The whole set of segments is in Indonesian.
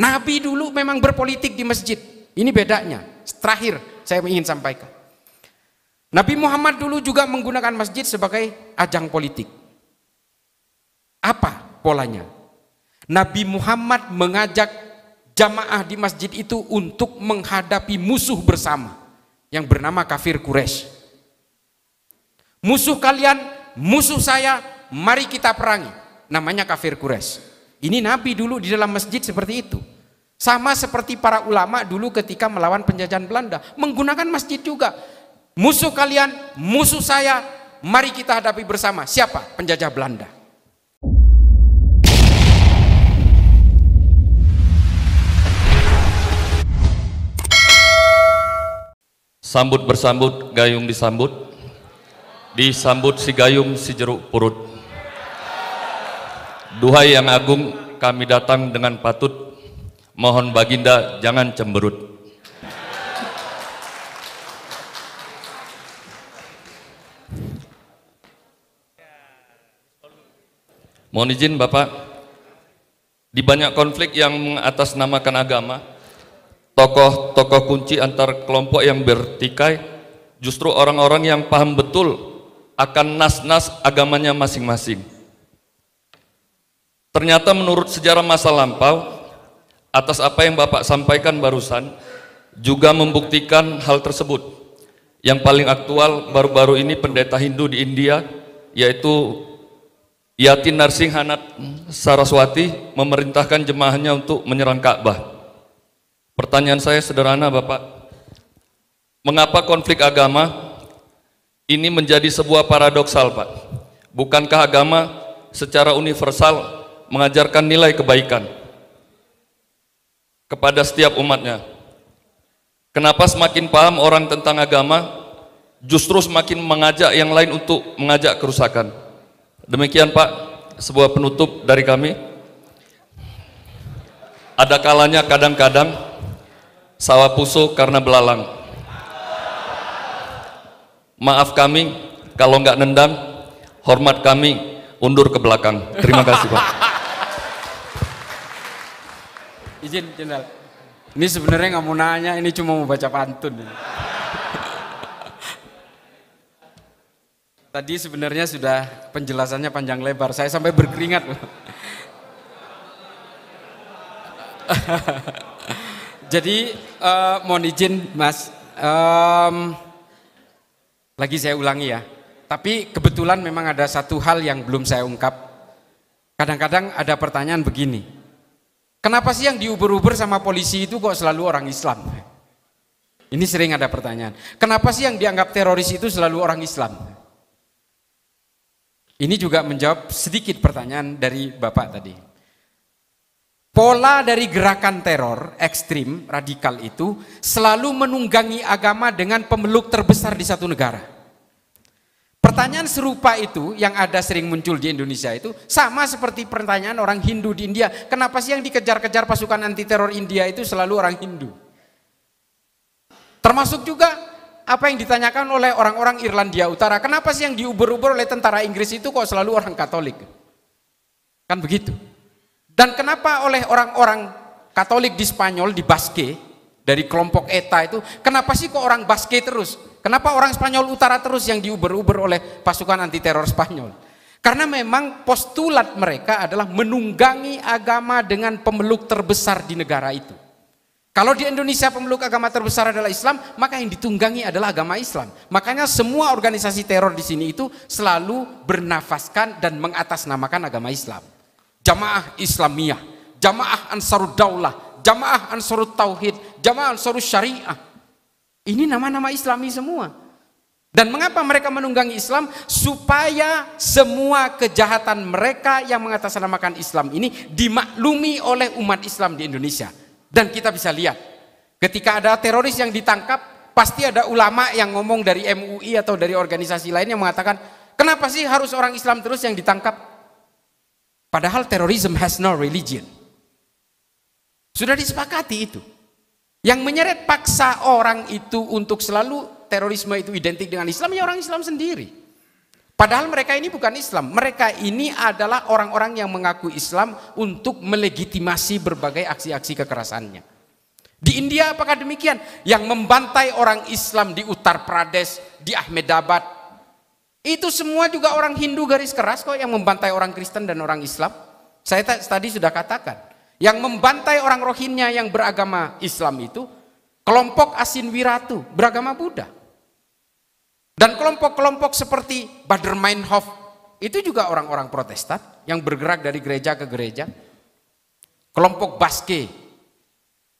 Nabi dulu memang berpolitik di masjid. Ini bedanya. Terakhir saya ingin sampaikan. Nabi Muhammad dulu juga menggunakan masjid sebagai ajang politik. Apa polanya? Nabi Muhammad mengajak jamaah di masjid itu untuk menghadapi musuh bersama yang bernama kafir Quraisy. Musuh kalian, musuh saya, mari kita perangi. Namanya kafir Quraisy. Ini Nabi dulu di dalam masjid seperti itu. Sama seperti para ulama dulu ketika melawan penjajahan Belanda. Menggunakan masjid juga. Musuh kalian, musuh saya, mari kita hadapi bersama. Siapa? Penjajah Belanda. Sambut bersambut, gayung disambut. Disambut si gayung, si jeruk purut. Duhai yang agung, kami datang dengan patut. Mohon baginda jangan cemberut. Mohon izin Bapak, di banyak konflik yang mengatasnamakan agama, tokoh-tokoh kunci antar kelompok yang bertikai, justru orang-orang yang paham betul akan nas-nas agamanya masing-masing Ternyata menurut sejarah masa lampau, atas apa yang Bapak sampaikan barusan, juga membuktikan hal tersebut. Yang paling aktual baru-baru ini pendeta Hindu di India, yaitu Yati Narsing Hanat Saraswati memerintahkan jemaahnya untuk menyerang Ka'bah. Pertanyaan saya sederhana Bapak, mengapa konflik agama ini menjadi sebuah paradoksal Pak? Bukankah agama secara universal mengajarkan nilai kebaikan kepada setiap umatnya. Kenapa semakin paham orang tentang agama, justru semakin mengajak yang lain untuk mengajak kerusakan. Demikian Pak, sebuah penutup dari kami. Ada kalanya kadang-kadang sawah pusuh karena belalang. Maaf kami kalau nggak nendang, hormat kami undur ke belakang. Terima kasih Pak izin jenderal. Ini sebenarnya nggak mau nanya, ini cuma mau baca pantun. Tadi sebenarnya sudah penjelasannya panjang lebar, saya sampai berkeringat loh. Jadi uh, mohon izin Mas, um, lagi saya ulangi ya. Tapi kebetulan memang ada satu hal yang belum saya ungkap. Kadang-kadang ada pertanyaan begini, Kenapa sih yang diuber-uber sama polisi itu kok selalu orang Islam? Ini sering ada pertanyaan. Kenapa sih yang dianggap teroris itu selalu orang Islam? Ini juga menjawab sedikit pertanyaan dari Bapak tadi. Pola dari gerakan teror ekstrim radikal itu selalu menunggangi agama dengan pemeluk terbesar di satu negara pertanyaan serupa itu yang ada sering muncul di Indonesia itu sama seperti pertanyaan orang Hindu di India. Kenapa sih yang dikejar-kejar pasukan anti teror India itu selalu orang Hindu? Termasuk juga apa yang ditanyakan oleh orang-orang Irlandia Utara. Kenapa sih yang diuber-uber oleh tentara Inggris itu kok selalu orang Katolik? Kan begitu. Dan kenapa oleh orang-orang Katolik di Spanyol, di Baske, dari kelompok ETA itu, kenapa sih kok orang Baske terus? Kenapa orang Spanyol Utara terus yang diuber-uber oleh pasukan anti teror Spanyol? Karena memang postulat mereka adalah menunggangi agama dengan pemeluk terbesar di negara itu. Kalau di Indonesia pemeluk agama terbesar adalah Islam, maka yang ditunggangi adalah agama Islam. Makanya semua organisasi teror di sini itu selalu bernafaskan dan mengatasnamakan agama Islam. Jamaah Islamiyah, Jamaah Ansarud Daulah, Jamaah Ansarud Tauhid, Jamaah Ansarud Syariah, ini nama-nama Islami semua. Dan mengapa mereka menunggangi Islam? Supaya semua kejahatan mereka yang mengatasnamakan Islam ini dimaklumi oleh umat Islam di Indonesia. Dan kita bisa lihat, ketika ada teroris yang ditangkap, pasti ada ulama yang ngomong dari MUI atau dari organisasi lain yang mengatakan, kenapa sih harus orang Islam terus yang ditangkap? Padahal terorisme has no religion. Sudah disepakati itu. Yang menyeret paksa orang itu untuk selalu terorisme itu identik dengan Islam ya orang Islam sendiri. Padahal mereka ini bukan Islam. Mereka ini adalah orang-orang yang mengaku Islam untuk melegitimasi berbagai aksi-aksi kekerasannya. Di India apakah demikian? Yang membantai orang Islam di Uttar Pradesh, di Ahmedabad. Itu semua juga orang Hindu garis keras kok yang membantai orang Kristen dan orang Islam. Saya tadi sudah katakan yang membantai orang Rohingya yang beragama Islam itu kelompok Asin Wiratu beragama Buddha. Dan kelompok-kelompok seperti Bader Meinhof itu juga orang-orang Protestan yang bergerak dari gereja ke gereja. Kelompok Baske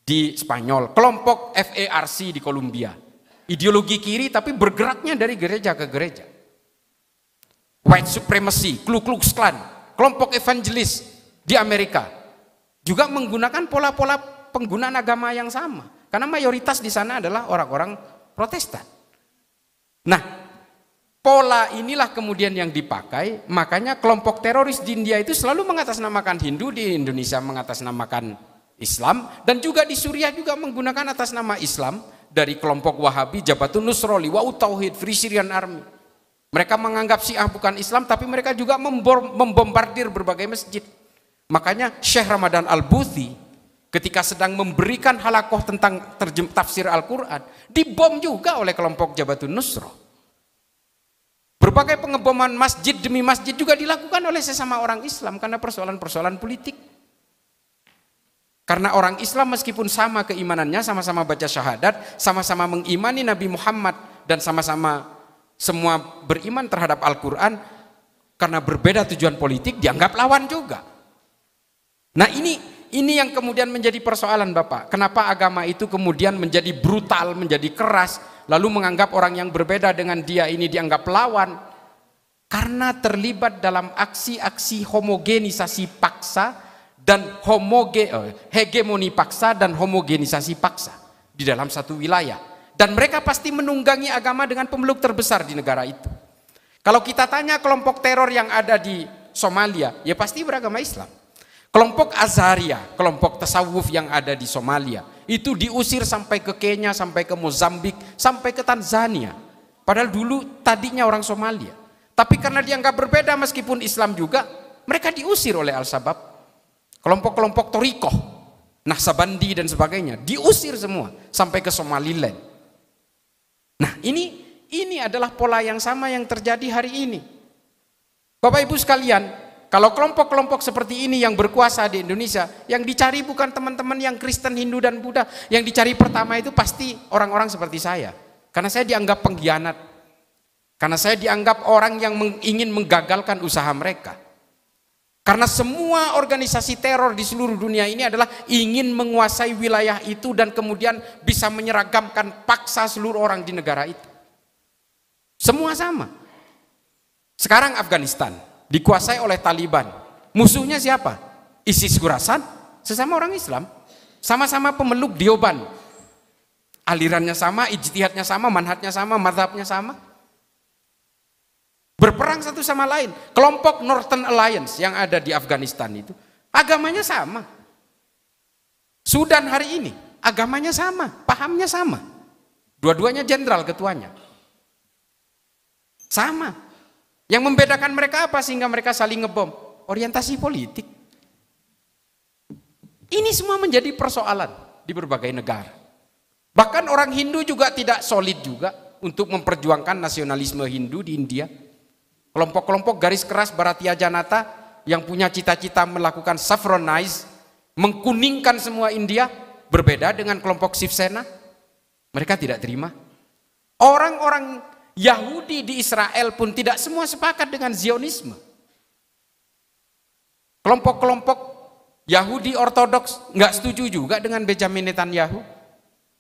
di Spanyol, kelompok FARC e di Kolombia. Ideologi kiri tapi bergeraknya dari gereja ke gereja. White supremacy, Ku Klux Klan, kelompok evangelis di Amerika, juga menggunakan pola-pola penggunaan agama yang sama. Karena mayoritas di sana adalah orang-orang protestan. Nah, pola inilah kemudian yang dipakai. Makanya kelompok teroris di India itu selalu mengatasnamakan Hindu, di Indonesia mengatasnamakan Islam. Dan juga di Suriah juga menggunakan atas nama Islam dari kelompok Wahabi, Jabatun Nusroli, Wa'u Tauhid, Free Syrian Army. Mereka menganggap Syiah bukan Islam, tapi mereka juga membombardir berbagai masjid. Makanya Syekh Ramadan Al-Buthi ketika sedang memberikan halakoh tentang terjem, tafsir Al-Quran, dibom juga oleh kelompok Jabatun Nusroh. Berbagai pengeboman masjid demi masjid juga dilakukan oleh sesama orang Islam karena persoalan-persoalan politik. Karena orang Islam meskipun sama keimanannya, sama-sama baca syahadat, sama-sama mengimani Nabi Muhammad dan sama-sama semua beriman terhadap Al-Quran, karena berbeda tujuan politik dianggap lawan juga. Nah ini ini yang kemudian menjadi persoalan Bapak. Kenapa agama itu kemudian menjadi brutal, menjadi keras, lalu menganggap orang yang berbeda dengan dia ini dianggap lawan. Karena terlibat dalam aksi-aksi homogenisasi paksa dan homoge, eh, hegemoni paksa dan homogenisasi paksa di dalam satu wilayah. Dan mereka pasti menunggangi agama dengan pemeluk terbesar di negara itu. Kalau kita tanya kelompok teror yang ada di Somalia, ya pasti beragama Islam. Kelompok Azaria, kelompok tasawuf yang ada di Somalia, itu diusir sampai ke Kenya, sampai ke Mozambik, sampai ke Tanzania. Padahal dulu tadinya orang Somalia. Tapi karena dia nggak berbeda meskipun Islam juga, mereka diusir oleh Al-Sabab. Kelompok-kelompok Torikoh, Nahsabandi dan sebagainya, diusir semua sampai ke Somaliland. Nah ini ini adalah pola yang sama yang terjadi hari ini. Bapak Ibu sekalian, kalau kelompok-kelompok seperti ini yang berkuasa di Indonesia, yang dicari bukan teman-teman yang Kristen, Hindu, dan Buddha. Yang dicari pertama itu pasti orang-orang seperti saya. Karena saya dianggap pengkhianat. Karena saya dianggap orang yang ingin menggagalkan usaha mereka. Karena semua organisasi teror di seluruh dunia ini adalah ingin menguasai wilayah itu dan kemudian bisa menyeragamkan paksa seluruh orang di negara itu. Semua sama. Sekarang Afghanistan, dikuasai oleh Taliban. Musuhnya siapa? ISIS Khurasan, sesama orang Islam, sama-sama pemeluk Dioban. Alirannya sama, ijtihadnya sama, manhatnya sama, madhabnya sama. Berperang satu sama lain. Kelompok Northern Alliance yang ada di Afghanistan itu, agamanya sama. Sudan hari ini, agamanya sama, pahamnya sama. Dua-duanya jenderal ketuanya. Sama, yang membedakan mereka apa sehingga mereka saling ngebom? Orientasi politik. Ini semua menjadi persoalan di berbagai negara. Bahkan orang Hindu juga tidak solid juga untuk memperjuangkan nasionalisme Hindu di India. Kelompok-kelompok garis keras Bharatiya Janata yang punya cita-cita melakukan saffronize, mengkuningkan semua India, berbeda dengan kelompok Sivsena. Mereka tidak terima. Orang-orang Yahudi di Israel pun tidak semua sepakat dengan Zionisme. Kelompok-kelompok Yahudi Ortodoks nggak setuju juga dengan Benjamin Netanyahu.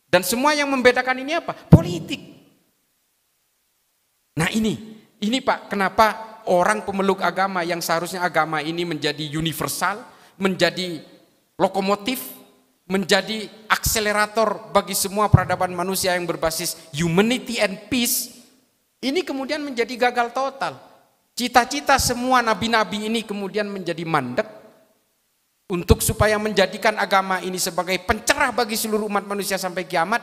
Dan semua yang membedakan ini apa? Politik. Nah ini, ini Pak, kenapa orang pemeluk agama yang seharusnya agama ini menjadi universal, menjadi lokomotif, menjadi akselerator bagi semua peradaban manusia yang berbasis humanity and peace, ini kemudian menjadi gagal total. Cita-cita semua nabi-nabi ini kemudian menjadi mandek untuk supaya menjadikan agama ini sebagai pencerah bagi seluruh umat manusia sampai kiamat.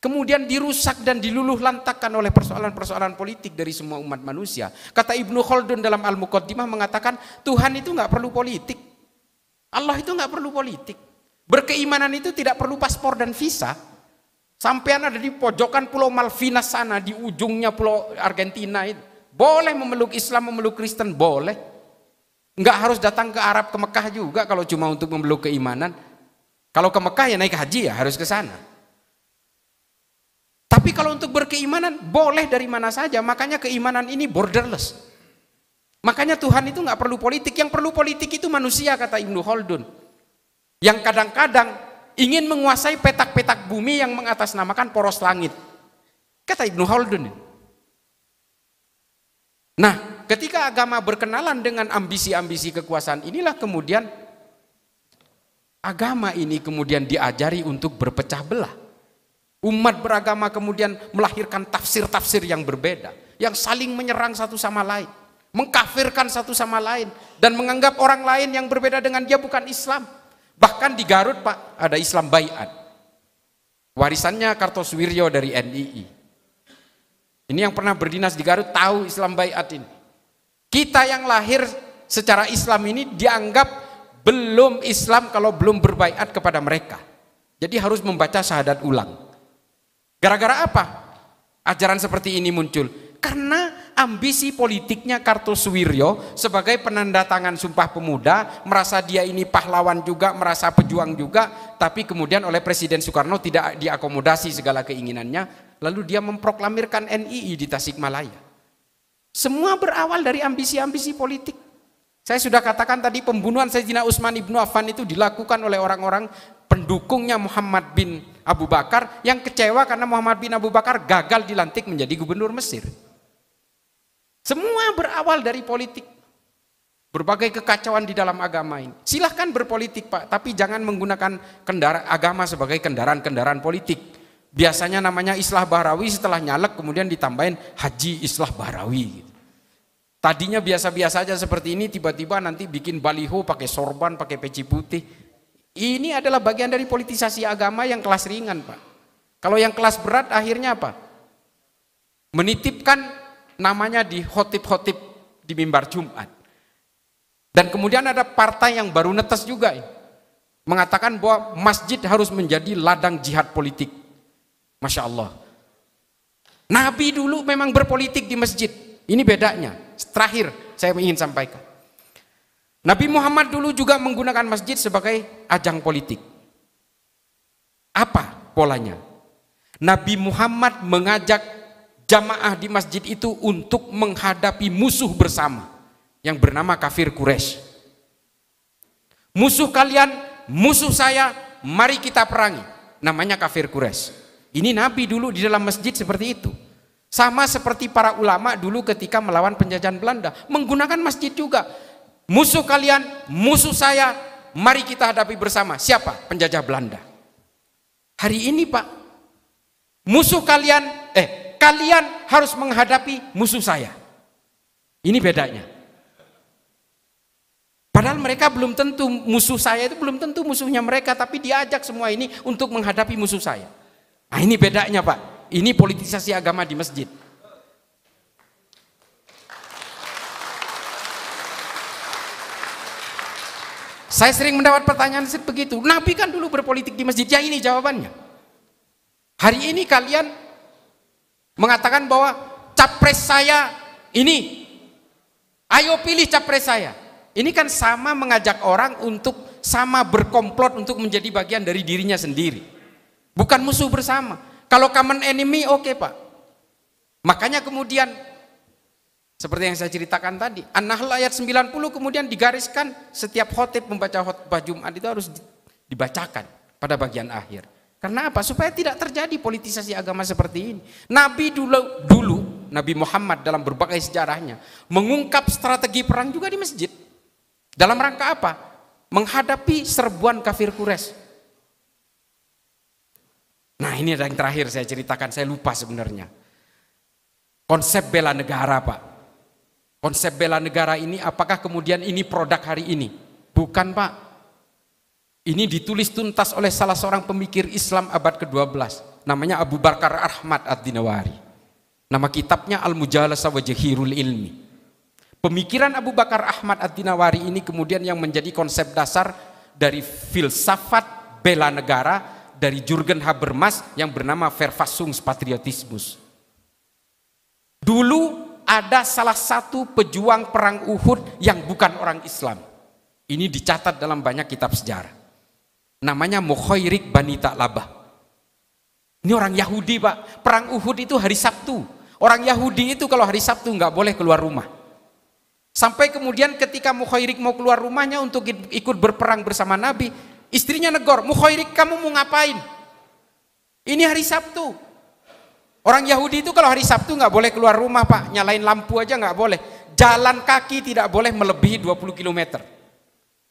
Kemudian dirusak dan diluluh lantakan oleh persoalan-persoalan politik dari semua umat manusia. Kata Ibnu Khaldun dalam Al-Muqaddimah mengatakan, Tuhan itu nggak perlu politik. Allah itu nggak perlu politik. Berkeimanan itu tidak perlu paspor dan visa. Sampean ada di pojokan Pulau Malvinas sana, di ujungnya Pulau Argentina itu. Boleh memeluk Islam, memeluk Kristen, boleh. Enggak harus datang ke Arab, ke Mekah juga kalau cuma untuk memeluk keimanan. Kalau ke Mekah ya naik haji ya, harus ke sana. Tapi kalau untuk berkeimanan, boleh dari mana saja. Makanya keimanan ini borderless. Makanya Tuhan itu nggak perlu politik. Yang perlu politik itu manusia, kata Ibnu Khaldun. Yang kadang-kadang ingin menguasai petak-petak bumi yang mengatasnamakan poros langit. Kata Ibnu Khaldun. Nah, ketika agama berkenalan dengan ambisi-ambisi kekuasaan inilah kemudian agama ini kemudian diajari untuk berpecah belah. Umat beragama kemudian melahirkan tafsir-tafsir yang berbeda, yang saling menyerang satu sama lain, mengkafirkan satu sama lain, dan menganggap orang lain yang berbeda dengan dia bukan Islam. Bahkan di Garut Pak ada Islam Bayat. Warisannya Kartosuwiryo dari NII. Ini yang pernah berdinas di Garut tahu Islam Bayat ini. Kita yang lahir secara Islam ini dianggap belum Islam kalau belum berbayat kepada mereka. Jadi harus membaca syahadat ulang. Gara-gara apa? Ajaran seperti ini muncul. Karena ambisi politiknya Kartosuwiryo sebagai penanda tangan Sumpah Pemuda, merasa dia ini pahlawan juga, merasa pejuang juga, tapi kemudian oleh Presiden Soekarno tidak diakomodasi segala keinginannya, lalu dia memproklamirkan NII di Tasikmalaya. Semua berawal dari ambisi-ambisi politik. Saya sudah katakan tadi pembunuhan Sayyidina Utsman ibnu Affan itu dilakukan oleh orang-orang pendukungnya Muhammad bin Abu Bakar yang kecewa karena Muhammad bin Abu Bakar gagal dilantik menjadi gubernur Mesir. Semua berawal dari politik. Berbagai kekacauan di dalam agama ini. Silahkan berpolitik Pak, tapi jangan menggunakan kendara, agama sebagai kendaraan-kendaraan politik. Biasanya namanya Islah Bahrawi setelah nyalek kemudian ditambahin Haji Islah Bahrawi. Tadinya biasa-biasa saja seperti ini, tiba-tiba nanti bikin baliho pakai sorban, pakai peci putih. Ini adalah bagian dari politisasi agama yang kelas ringan Pak. Kalau yang kelas berat akhirnya apa? Menitipkan namanya di hotip khotib di mimbar Jumat. Dan kemudian ada partai yang baru netes juga mengatakan bahwa masjid harus menjadi ladang jihad politik. Masya Allah. Nabi dulu memang berpolitik di masjid. Ini bedanya. Terakhir saya ingin sampaikan. Nabi Muhammad dulu juga menggunakan masjid sebagai ajang politik. Apa polanya? Nabi Muhammad mengajak jamaah di masjid itu untuk menghadapi musuh bersama yang bernama kafir Quraisy. Musuh kalian, musuh saya, mari kita perangi. Namanya kafir Quraisy. Ini Nabi dulu di dalam masjid seperti itu. Sama seperti para ulama dulu ketika melawan penjajahan Belanda, menggunakan masjid juga. Musuh kalian, musuh saya, mari kita hadapi bersama. Siapa? Penjajah Belanda. Hari ini, Pak. Musuh kalian, eh kalian harus menghadapi musuh saya. Ini bedanya. Padahal mereka belum tentu musuh saya itu belum tentu musuhnya mereka, tapi diajak semua ini untuk menghadapi musuh saya. Nah, ini bedanya, Pak. Ini politisasi agama di masjid. Saya sering mendapat pertanyaan seperti itu. Nabi kan dulu berpolitik di masjid. Ya ini jawabannya. Hari ini kalian mengatakan bahwa capres saya ini, ayo pilih capres saya. Ini kan sama mengajak orang untuk sama berkomplot untuk menjadi bagian dari dirinya sendiri. Bukan musuh bersama. Kalau common enemy oke okay, Pak. Makanya kemudian seperti yang saya ceritakan tadi, An-Nahl ayat 90 kemudian digariskan setiap khotib membaca khotbah Jumat itu harus dibacakan pada bagian akhir. Karena apa? Supaya tidak terjadi politisasi agama seperti ini. Nabi dulu, dulu Nabi Muhammad dalam berbagai sejarahnya mengungkap strategi perang juga di masjid. Dalam rangka apa? Menghadapi serbuan kafir Quraisy. Nah ini yang terakhir saya ceritakan, saya lupa sebenarnya. Konsep bela negara Pak. Konsep bela negara ini apakah kemudian ini produk hari ini? Bukan Pak. Ini ditulis tuntas oleh salah seorang pemikir Islam abad ke-12. Namanya Abu Bakar Ahmad Ad-Dinawari. Nama kitabnya Al-Mujalasa Wajahirul Ilmi. Pemikiran Abu Bakar Ahmad Ad-Dinawari ini kemudian yang menjadi konsep dasar dari filsafat bela negara dari Jurgen Habermas yang bernama Patriotismus. Dulu ada salah satu pejuang perang Uhud yang bukan orang Islam. Ini dicatat dalam banyak kitab sejarah namanya Mukhairik Bani Ta'labah. Ini orang Yahudi pak, perang Uhud itu hari Sabtu. Orang Yahudi itu kalau hari Sabtu nggak boleh keluar rumah. Sampai kemudian ketika Mukhairik mau keluar rumahnya untuk ikut berperang bersama Nabi, istrinya negor, Mukhairik kamu mau ngapain? Ini hari Sabtu. Orang Yahudi itu kalau hari Sabtu nggak boleh keluar rumah pak, nyalain lampu aja nggak boleh. Jalan kaki tidak boleh melebihi 20 kilometer.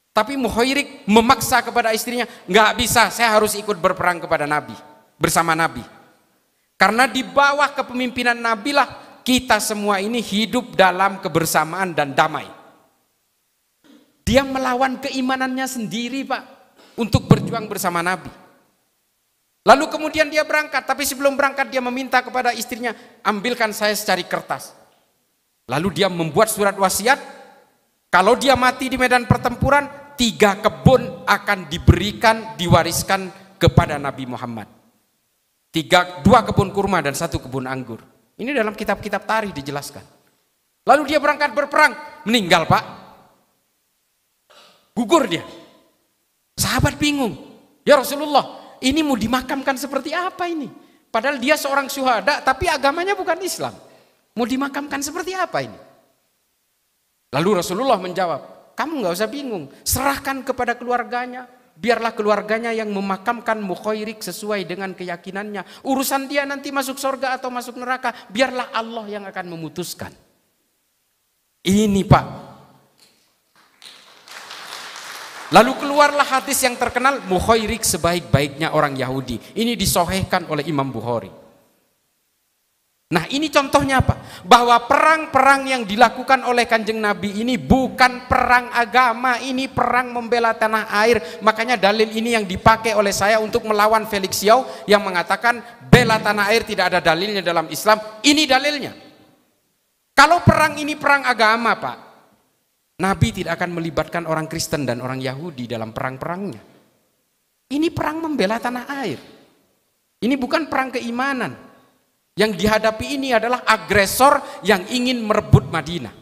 Tapi Muhairik memaksa kepada istrinya, nggak bisa, saya harus ikut berperang kepada Nabi, bersama Nabi. Karena di bawah kepemimpinan Nabi lah kita semua ini hidup dalam kebersamaan dan damai. Dia melawan keimanannya sendiri, Pak, untuk berjuang bersama Nabi. Lalu kemudian dia berangkat, tapi sebelum berangkat dia meminta kepada istrinya, ambilkan saya secari kertas. Lalu dia membuat surat wasiat kalau dia mati di medan pertempuran, tiga kebun akan diberikan, diwariskan kepada Nabi Muhammad. Tiga, dua kebun kurma dan satu kebun anggur. Ini dalam kitab-kitab tarikh dijelaskan. Lalu dia berangkat berperang, meninggal pak. Gugur dia. Sahabat bingung. Ya Rasulullah, ini mau dimakamkan seperti apa ini? Padahal dia seorang syuhada, tapi agamanya bukan Islam. Mau dimakamkan seperti apa ini? Lalu Rasulullah menjawab, kamu nggak usah bingung, serahkan kepada keluarganya. Biarlah keluarganya yang memakamkan mukhairik sesuai dengan keyakinannya. Urusan dia nanti masuk sorga atau masuk neraka, biarlah Allah yang akan memutuskan. Ini pak. Lalu keluarlah hadis yang terkenal mukhairik sebaik-baiknya orang Yahudi. Ini disohehkan oleh Imam Bukhari. Nah ini contohnya apa? Bahwa perang-perang yang dilakukan oleh kanjeng Nabi ini bukan perang agama, ini perang membela tanah air. Makanya dalil ini yang dipakai oleh saya untuk melawan Felix Yau yang mengatakan bela tanah air tidak ada dalilnya dalam Islam. Ini dalilnya. Kalau perang ini perang agama Pak, Nabi tidak akan melibatkan orang Kristen dan orang Yahudi dalam perang-perangnya. Ini perang membela tanah air. Ini bukan perang keimanan. Yang dihadapi ini adalah agresor yang ingin merebut Madinah.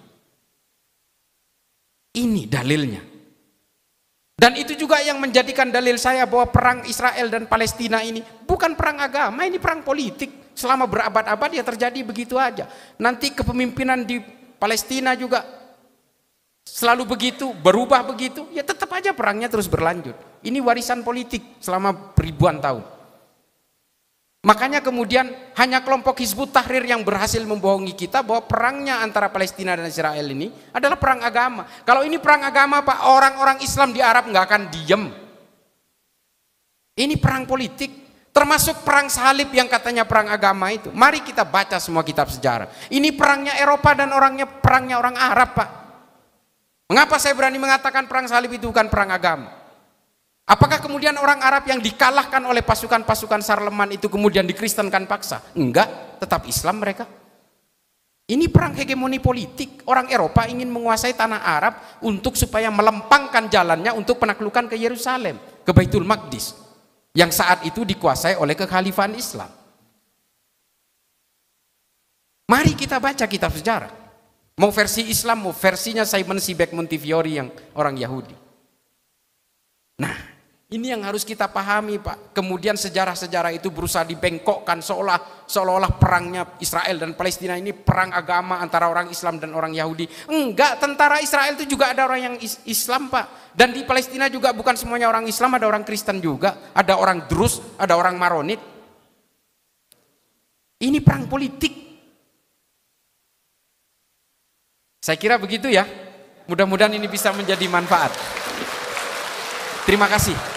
Ini dalilnya. Dan itu juga yang menjadikan dalil saya bahwa perang Israel dan Palestina ini bukan perang agama, ini perang politik. Selama berabad-abad ya terjadi begitu aja. Nanti kepemimpinan di Palestina juga selalu begitu, berubah begitu, ya tetap aja perangnya terus berlanjut. Ini warisan politik selama ribuan tahun. Makanya kemudian hanya kelompok Hizbut Tahrir yang berhasil membohongi kita bahwa perangnya antara Palestina dan Israel ini adalah perang agama. Kalau ini perang agama Pak, orang-orang Islam di Arab nggak akan diem. Ini perang politik. Termasuk perang salib yang katanya perang agama itu. Mari kita baca semua kitab sejarah. Ini perangnya Eropa dan orangnya perangnya orang Arab Pak. Mengapa saya berani mengatakan perang salib itu bukan perang agama? Apakah kemudian orang Arab yang dikalahkan oleh pasukan-pasukan Sarleman itu kemudian dikristenkan paksa? Enggak, tetap Islam mereka. Ini perang hegemoni politik. Orang Eropa ingin menguasai tanah Arab untuk supaya melempangkan jalannya untuk penaklukan ke Yerusalem, ke Baitul Maqdis. Yang saat itu dikuasai oleh kekhalifahan Islam. Mari kita baca kitab sejarah. Mau versi Islam, mau versinya Simon Sibek Montefiore yang orang Yahudi. Ini yang harus kita pahami, Pak. Kemudian sejarah-sejarah itu berusaha dibengkokkan seolah seolah-olah perangnya Israel dan Palestina ini perang agama antara orang Islam dan orang Yahudi. Enggak, tentara Israel itu juga ada orang yang Islam, Pak. Dan di Palestina juga bukan semuanya orang Islam, ada orang Kristen juga, ada orang Drus, ada orang Maronit. Ini perang politik. Saya kira begitu ya. Mudah-mudahan ini bisa menjadi manfaat. Terima kasih.